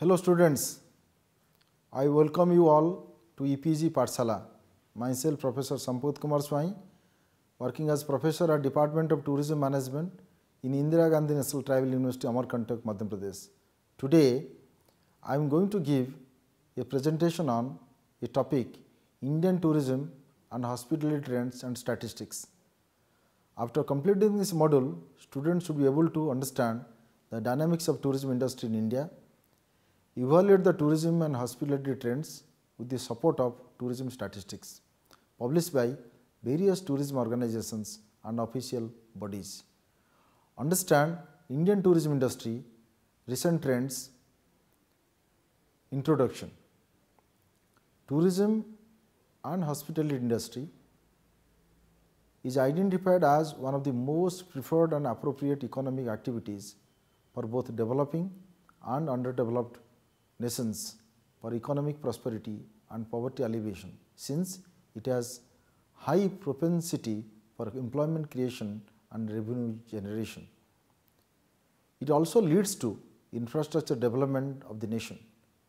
Hello students, I welcome you all to EPG Parsala. Myself Professor Sampath Kumar Swain, working as Professor at Department of Tourism Management in Indira Gandhi National Tribal University Amarkantak, Madhya Pradesh. Today, I am going to give a presentation on a topic Indian tourism and hospitality trends and statistics. After completing this module, students should be able to understand the dynamics of tourism industry in India evaluate the tourism and hospitality trends with the support of tourism statistics published by various tourism organizations and official bodies. Understand Indian tourism industry, recent trends, introduction. Tourism and hospitality industry is identified as one of the most preferred and appropriate economic activities for both developing and underdeveloped nations for economic prosperity and poverty alleviation since it has high propensity for employment creation and revenue generation. It also leads to infrastructure development of the nation.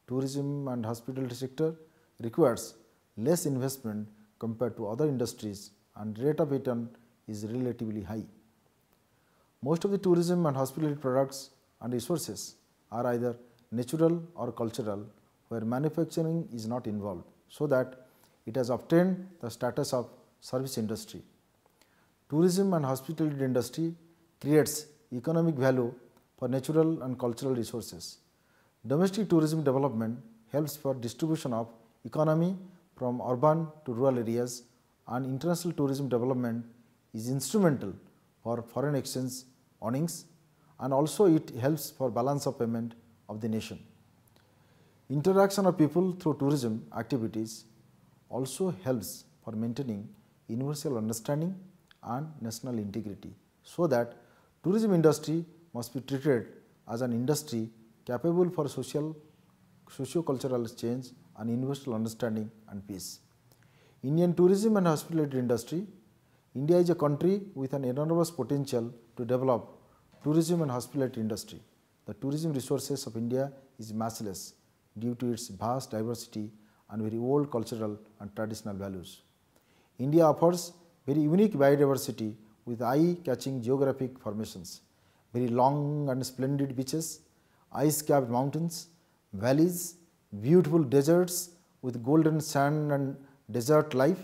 Tourism and hospitality sector requires less investment compared to other industries and rate of return is relatively high. Most of the tourism and hospitality products and resources are either natural or cultural where manufacturing is not involved, so that it has obtained the status of service industry. Tourism and hospitality industry creates economic value for natural and cultural resources. Domestic tourism development helps for distribution of economy from urban to rural areas and international tourism development is instrumental for foreign exchange earnings and also it helps for balance of payment of the nation. Interaction of people through tourism activities also helps for maintaining universal understanding and national integrity so that tourism industry must be treated as an industry capable for social socio-cultural change and universal understanding and peace. Indian tourism and hospitality industry India is a country with an enormous potential to develop tourism and hospitality industry. The tourism resources of India is massless due to its vast diversity and very old cultural and traditional values. India offers very unique biodiversity with eye-catching geographic formations, very long and splendid beaches, ice-capped mountains, valleys, beautiful deserts with golden sand and desert life,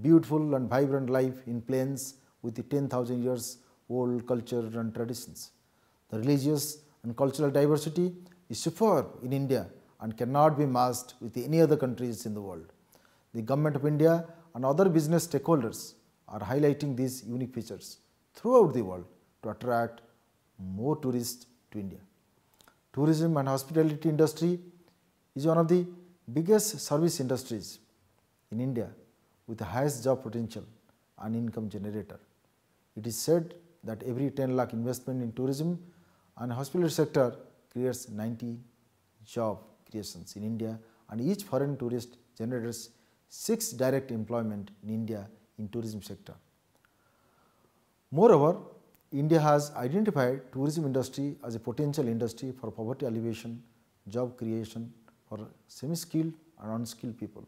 beautiful and vibrant life in plains with 10,000 years old culture and traditions. The religious and cultural diversity is superb in India and cannot be matched with any other countries in the world. The government of India and other business stakeholders are highlighting these unique features throughout the world to attract more tourists to India. Tourism and hospitality industry is one of the biggest service industries in India with the highest job potential and income generator. It is said that every 10 lakh investment in tourism and hospitality sector creates 90 job creations in India and each foreign tourist generates 6 direct employment in India in tourism sector. Moreover, India has identified tourism industry as a potential industry for poverty alleviation, job creation for semi-skilled and unskilled people.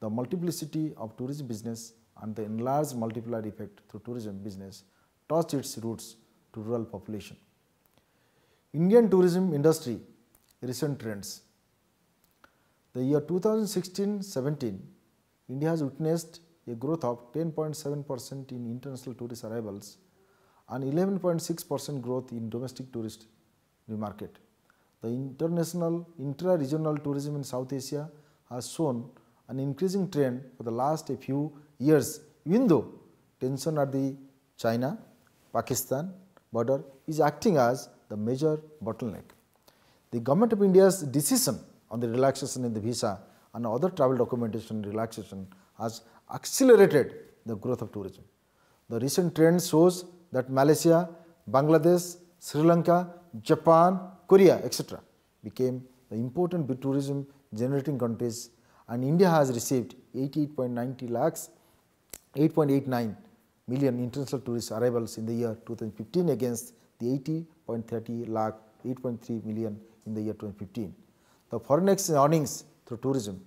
The multiplicity of tourism business and the enlarged multiplier effect through tourism business touch its roots to rural population. Indian tourism industry recent trends. The year 2016-17, India has witnessed a growth of 10.7 percent in international tourist arrivals and 11.6 percent growth in domestic tourist market. The international intra-regional tourism in South Asia has shown an increasing trend for the last few years, even though tension at the China, Pakistan border is acting as the major bottleneck. The Government of India's decision on the relaxation in the visa and other travel documentation relaxation has accelerated the growth of tourism. The recent trend shows that Malaysia, Bangladesh, Sri Lanka, Japan, Korea, etc. became the important tourism generating countries and India has received 88.90 lakhs, 8.89 million international tourist arrivals in the year 2015 against the 80.30 lakh 8.3 million in the year 2015. The foreign exchange earnings through tourism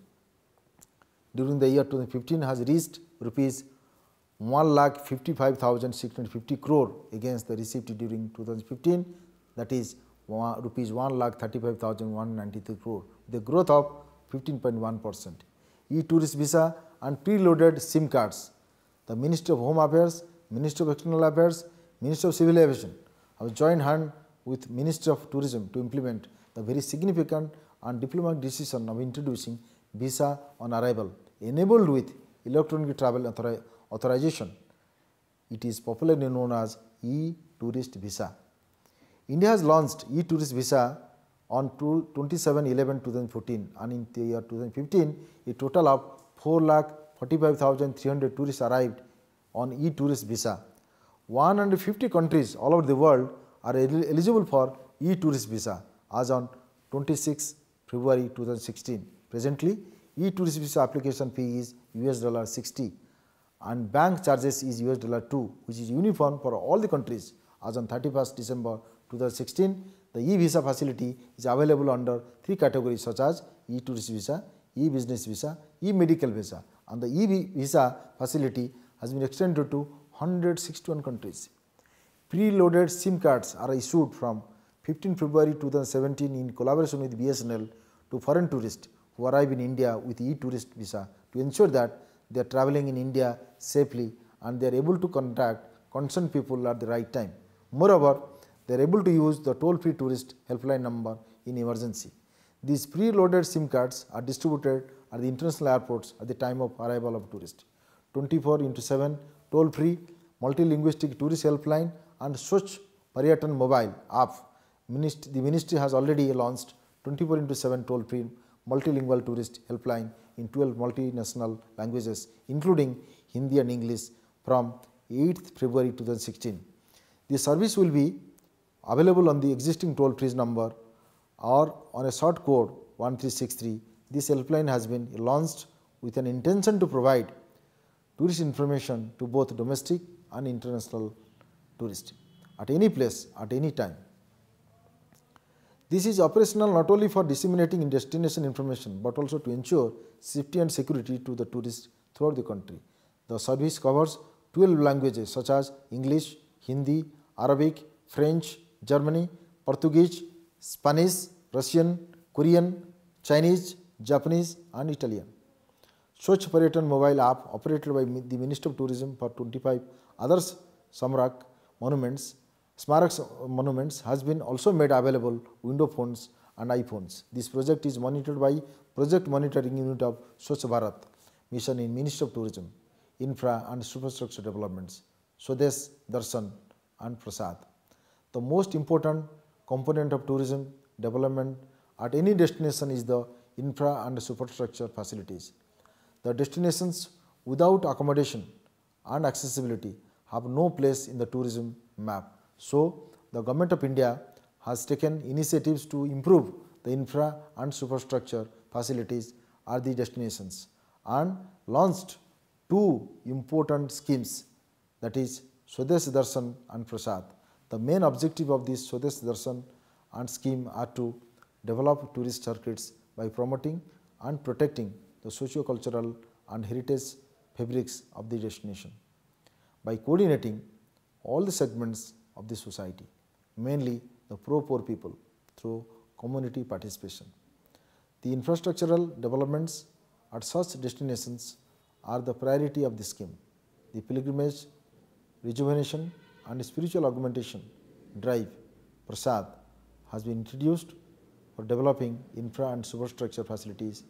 during the year 2015 has reached rupees 1 lakh 55,650 crore against the receipt during 2015 that is rupees 1 lakh 35,193 crore the growth of 15.1 percent. E-tourist visa and preloaded SIM cards the Ministry of Home Affairs, Ministry of External Affairs, Ministry of Civil Aviation have joined hand with Ministry of Tourism to implement the very significant and diplomatic decision of introducing visa on arrival enabled with electronic travel author authorization. It is popularly known as e-tourist visa. India has launched e-tourist visa on 27-11-2014 and in the year 2015 a total of 4 lakh 45,300 tourists arrived on e-tourist visa. 150 countries all over the world are eligible for e-tourist visa as on 26 February 2016. Presently, e-tourist visa application fee is US dollar 60 and bank charges is US dollar 2 which is uniform for all the countries as on 31st December 2016. The e-visa facility is available under three categories such as e-tourist visa, e-business visa, e-medical visa and the e visa facility has been extended to 161 countries. Preloaded SIM cards are issued from 15 February 2017 in collaboration with BSNL to foreign tourists who arrive in India with e-tourist visa to ensure that they are traveling in India safely and they are able to contact concerned people at the right time. Moreover, they are able to use the toll-free tourist helpline number in emergency. These pre-loaded SIM cards are distributed at the international airports at the time of arrival of tourists? 24 into 7 toll free multilinguistic tourist helpline and Swachh Paryatan mobile app. Ministry, the ministry has already launched 24 into 7 toll free multilingual tourist helpline in 12 multinational languages including Hindi and English from 8th February 2016. The service will be available on the existing toll free number or on a short code 1363 this helpline has been launched with an intention to provide tourist information to both domestic and international tourists at any place at any time. This is operational not only for disseminating destination information, but also to ensure safety and security to the tourists throughout the country. The service covers 12 languages such as English, Hindi, Arabic, French, Germany, Portuguese, Spanish, Russian, Korean, Chinese, Japanese and Italian. Swachh Paryatan mobile app operated by the Ministry of Tourism for 25 others, Samrak monuments, Smarak monuments has been also made available window phones and iPhones. This project is monitored by Project Monitoring Unit of Swachh Bharat Mission in Ministry of Tourism, Infra and Superstructure Developments, Swadesh Darshan and Prasad. The most important component of tourism development at any destination is the infra and superstructure facilities. The destinations without accommodation and accessibility have no place in the tourism map. So, the government of India has taken initiatives to improve the infra and superstructure facilities at the destinations and launched two important schemes that is Swadesh Darshan and Prasad. The main objective of this Swadesh Darshan and scheme are to develop tourist circuits by promoting and protecting the socio-cultural and heritage fabrics of the destination. By coordinating all the segments of the society, mainly the pro-poor people through community participation. The infrastructural developments at such destinations are the priority of the scheme. The pilgrimage, rejuvenation and spiritual augmentation drive, prasad has been introduced for developing infra and superstructure facilities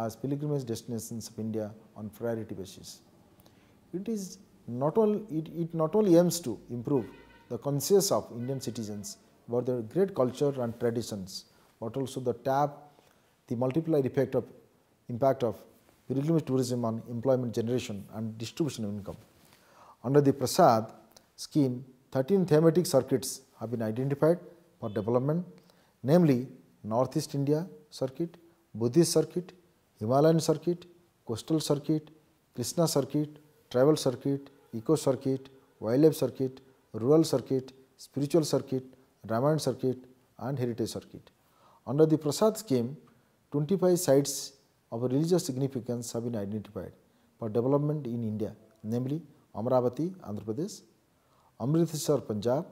as pilgrimage destinations of India on priority basis. It is not only it, it not only aims to improve the conscience of Indian citizens about their great culture and traditions, but also the tap the multiplier effect of impact of pilgrimage tourism on employment generation and distribution of income. Under the Prasad scheme, 13 thematic circuits have been identified for development, namely Northeast India circuit, Buddhist circuit, Himalayan circuit, coastal circuit, Krishna circuit, tribal circuit, eco circuit, wildlife circuit, rural circuit, spiritual circuit, Ramayana circuit and heritage circuit. Under the Prasad scheme, 25 sites of religious significance have been identified for development in India, namely Amravati, Andhra Pradesh, Amritsar, Punjab,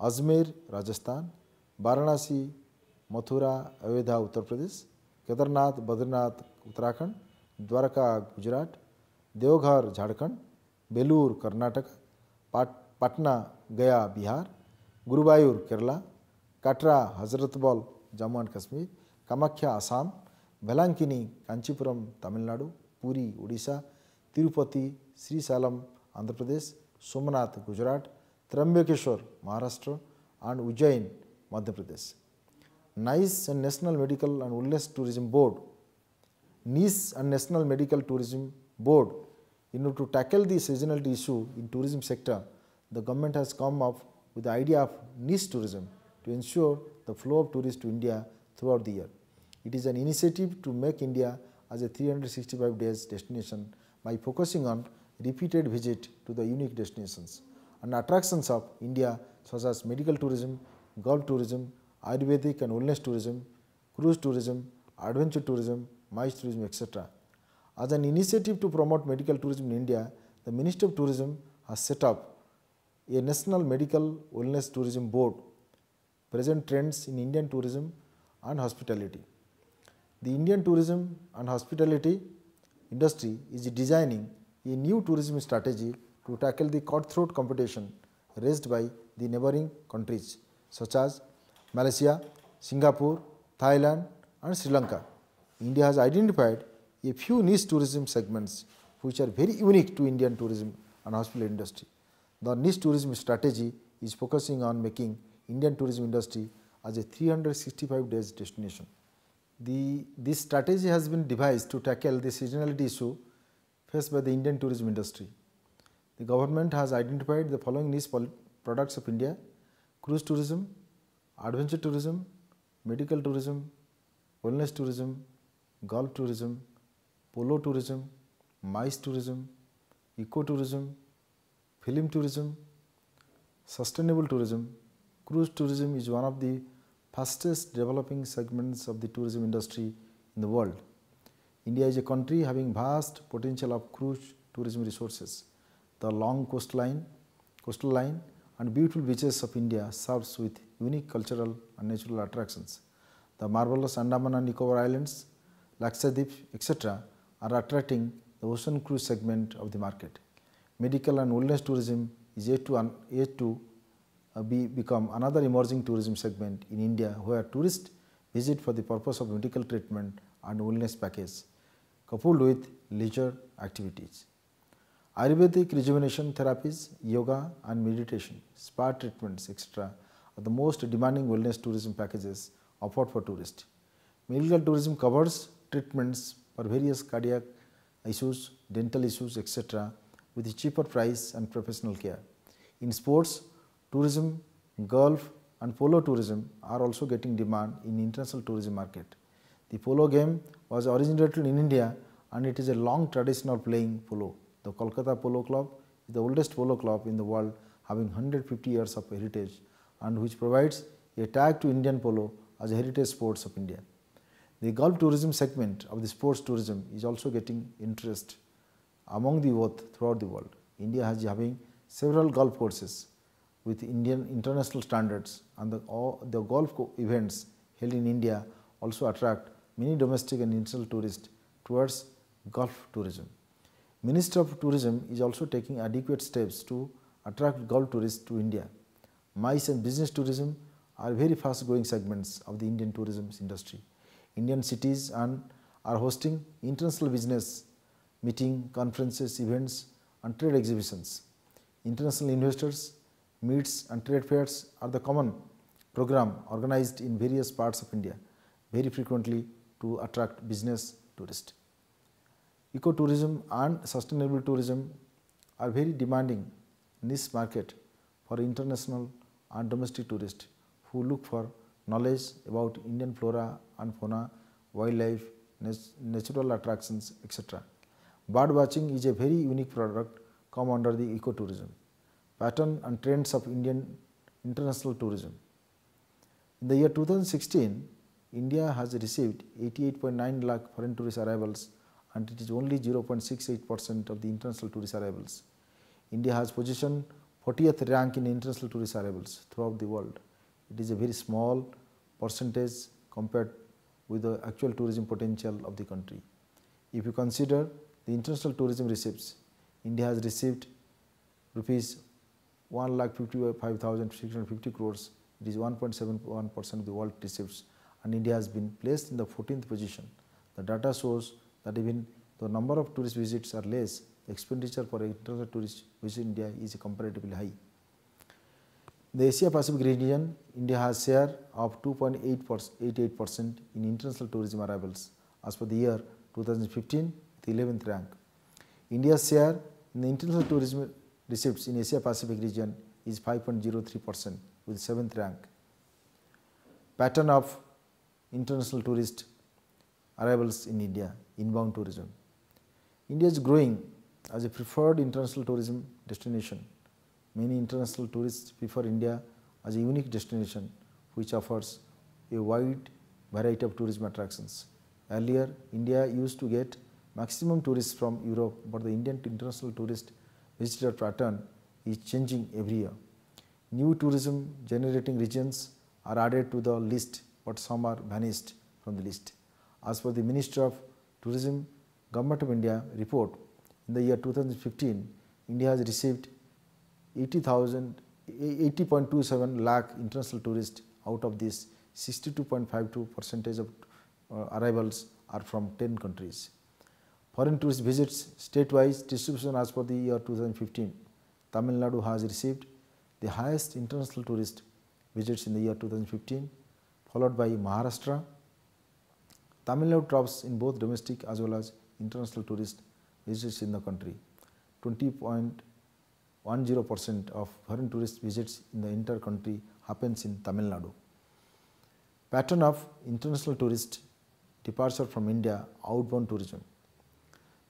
Ajmer, Rajasthan, Varanasi, Mathura Ayodhya उत्तर प्रदेश केदारनाथ बद्रीनाथ उत्तराखंड द्वारका गुजरात देवघर झारखंड बेलूर कर्नाटक पाट Patna Gaya Bihar Guruvayur Kerala Katra Hazratbal Jammu and Kashmir Kamakhya Assam Velankanni Kanchipuram Tamil Nadu Puri Orissa Tirupati Srisailam Andhra Pradesh Somnath Gujarat Trimbakeshwar Maharashtra and Ujjain Madhya Pradesh NICE and National Medical and Wellness Tourism Board, NICE and National Medical Tourism Board, in order to tackle the seasonality issue in tourism sector, the government has come up with the idea of Nice tourism to ensure the flow of tourists to India throughout the year. It is an initiative to make India as a 365 days destination by focusing on repeated visit to the unique destinations and attractions of India such as medical tourism, golf tourism, Ayurvedic and wellness tourism, cruise tourism, adventure tourism, MICE tourism, etc. As an initiative to promote medical tourism in India, the Ministry of Tourism has set up a National Medical Wellness Tourism Board, present trends in Indian tourism and hospitality. The Indian tourism and hospitality industry is designing a new tourism strategy to tackle the cutthroat competition raised by the neighboring countries such as Malaysia, Singapore, Thailand and Sri Lanka. India has identified a few niche tourism segments which are very unique to Indian tourism and hospital industry. The niche tourism strategy is focusing on making Indian tourism industry as a 365 days destination. The, this strategy has been devised to tackle the seasonality issue faced by the Indian tourism industry. The government has identified the following niche products of India, cruise tourism, adventure tourism, medical tourism, wellness tourism, golf tourism, polo tourism, mice tourism, ecotourism, film tourism, sustainable tourism. Cruise tourism is one of the fastest developing segments of the tourism industry in the world. India is a country having vast potential of cruise tourism resources. The long coastline, coastal line and beautiful beaches of India serves with unique cultural and natural attractions. The marvelous Andaman and Nicobar Islands, Lakshadweep, etc. are attracting the ocean cruise segment of the market. Medical and wellness tourism is yet to, yet to uh, be become another emerging tourism segment in India where tourists visit for the purpose of medical treatment and wellness package coupled with leisure activities. Ayurvedic rejuvenation therapies, yoga and meditation, spa treatments etc the most demanding wellness tourism packages offered for tourists. Medical tourism covers treatments for various cardiac issues, dental issues, etc. with a cheaper price and professional care. In sports, tourism, golf and polo tourism are also getting demand in international tourism market. The polo game was originated in India and it is a long tradition of playing polo. The Kolkata Polo Club is the oldest polo club in the world having 150 years of heritage and which provides a tag to Indian polo as a heritage sports of India. The golf tourism segment of the sports tourism is also getting interest among the youth throughout the world. India has having several golf courses with Indian international standards and the, the golf events held in India also attract many domestic and international tourists towards golf tourism. Minister of Tourism is also taking adequate steps to attract golf tourists to India. MICE and business tourism are very fast growing segments of the Indian tourism industry. Indian cities and are hosting international business meeting, conferences, events and trade exhibitions. International investors, meets and trade fairs are the common program organized in various parts of India very frequently to attract business tourists. Ecotourism and sustainable tourism are very demanding niche market for international and domestic tourists who look for knowledge about Indian flora and fauna, wildlife, natural attractions, etc. Bird watching is a very unique product come under the ecotourism. Pattern and trends of Indian international tourism. In the year 2016, India has received 88.9 lakh foreign tourist arrivals and it is only 0.68 percent of the international tourist arrivals. India has positioned 40th rank in international tourist arrivals throughout the world. It is a very small percentage compared with the actual tourism potential of the country. If you consider the international tourism receipts, India has received rupees 1,55,650 crores, it is 1.71 percent of the world receipts and India has been placed in the 14th position. The data shows that even though number of tourist visits are less, expenditure for international tourists visiting India is comparatively high. In the Asia Pacific region, India has share of 2.88 percent in international tourism arrivals as per the year 2015 the 11th rank. India's share in the international tourism receipts in Asia Pacific region is 5.03 percent with 7th rank. Pattern of international tourist arrivals in India, inbound tourism. India is growing as a preferred international tourism destination. Many international tourists prefer India as a unique destination which offers a wide variety of tourism attractions. Earlier, India used to get maximum tourists from Europe, but the Indian international tourist visitor pattern is changing every year. New tourism generating regions are added to the list, but some are vanished from the list. As per the Minister of Tourism, Government of India report in the year 2015, India has received 80.27 lakh international tourists out of this 62.52 percentage of uh, arrivals are from 10 countries. Foreign tourist visits state-wise distribution as per the year 2015. Tamil Nadu has received the highest international tourist visits in the year 2015 followed by Maharashtra. Tamil Nadu drops in both domestic as well as international tourist visits in the country. 20.10% of foreign tourist visits in the entire country happens in Tamil Nadu. Pattern of international tourist departure from India outbound tourism.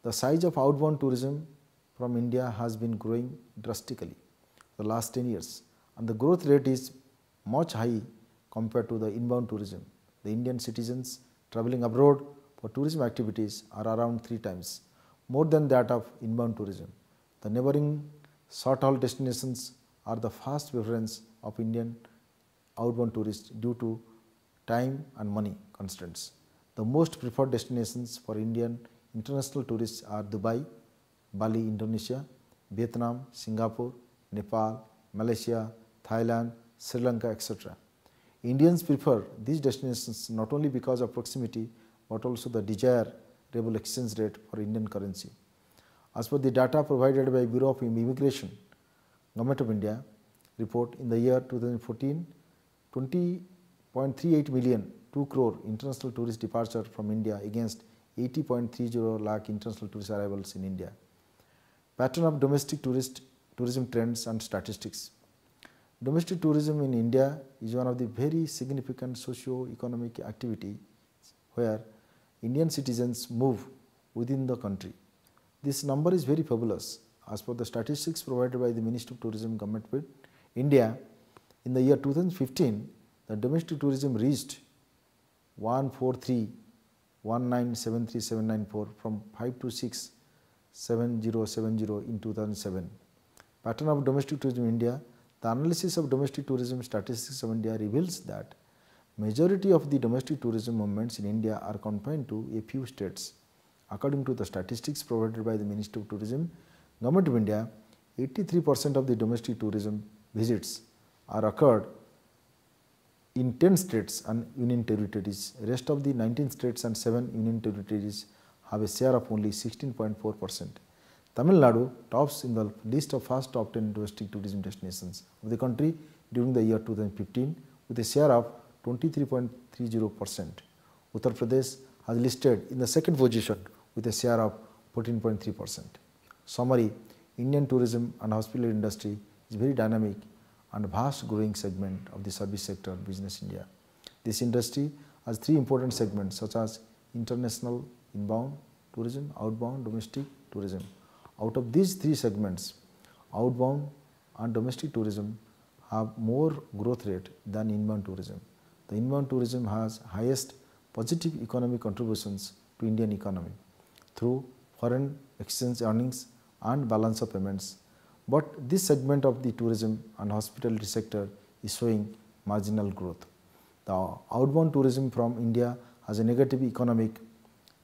The size of outbound tourism from India has been growing drastically the last 10 years and the growth rate is much high compared to the inbound tourism. The Indian citizens traveling abroad for tourism activities are around 3 times more than that of inbound tourism. The neighboring short haul destinations are the first preference of Indian outbound tourists due to time and money constraints. The most preferred destinations for Indian international tourists are Dubai, Bali, Indonesia, Vietnam, Singapore, Nepal, Malaysia, Thailand, Sri Lanka, etc. Indians prefer these destinations not only because of proximity, but also the desire table exchange rate for Indian currency. As per the data provided by Bureau of Immigration, Government of India report in the year 2014, 20.38 million 2 crore international tourist departure from India against 80.30 lakh international tourist arrivals in India. Pattern of domestic tourist tourism trends and statistics. Domestic tourism in India is one of the very significant socio-economic activity where Indian citizens move within the country. This number is very fabulous. As per the statistics provided by the Ministry of Tourism Government of India, in the year 2015, the domestic tourism reached 143,1973794 from 5 to 7070 in 2007. Pattern of domestic tourism in India, the analysis of domestic tourism statistics of India reveals that Majority of the domestic tourism movements in India are confined to a few states. According to the statistics provided by the Ministry of Tourism, Government of India, 83 percent of the domestic tourism visits are occurred in 10 states and union territories. Rest of the 19 states and 7 union territories have a share of only 16.4 percent. Tamil Nadu tops in the list of first top 10 domestic tourism destinations of the country during the year 2015 with a share of 23.30 percent. Uttar Pradesh has listed in the second position with a share of 14.3 percent. Summary, Indian tourism and hospitality industry is very dynamic and vast growing segment of the service sector business India. This industry has three important segments such as international inbound tourism, outbound domestic tourism. Out of these three segments, outbound and domestic tourism have more growth rate than inbound tourism the inbound tourism has highest positive economic contributions to Indian economy through foreign exchange earnings and balance of payments, but this segment of the tourism and hospitality sector is showing marginal growth. The outbound tourism from India has a negative economic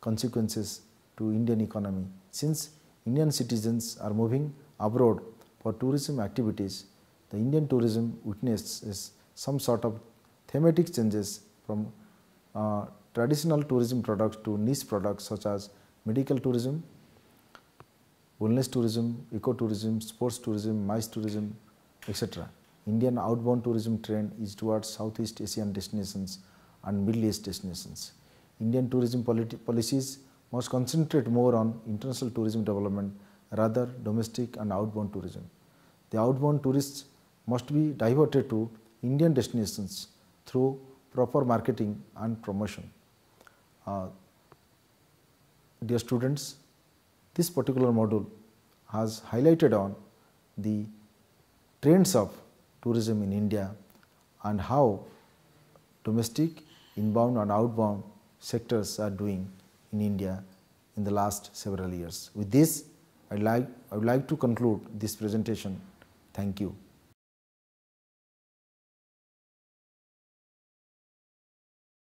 consequences to Indian economy since Indian citizens are moving abroad for tourism activities, the Indian tourism witnesses some sort of thematic changes from uh, traditional tourism products to niche products such as medical tourism, wellness tourism, ecotourism, sports tourism, mice tourism, etc. Indian outbound tourism trend is towards Southeast Asian destinations and Middle East destinations. Indian tourism policies must concentrate more on international tourism development rather domestic and outbound tourism. The outbound tourists must be diverted to Indian destinations through proper marketing and promotion. Uh, dear students, this particular module has highlighted on the trends of tourism in India and how domestic inbound and outbound sectors are doing in India in the last several years. With this, I would like, I would like to conclude this presentation. Thank you.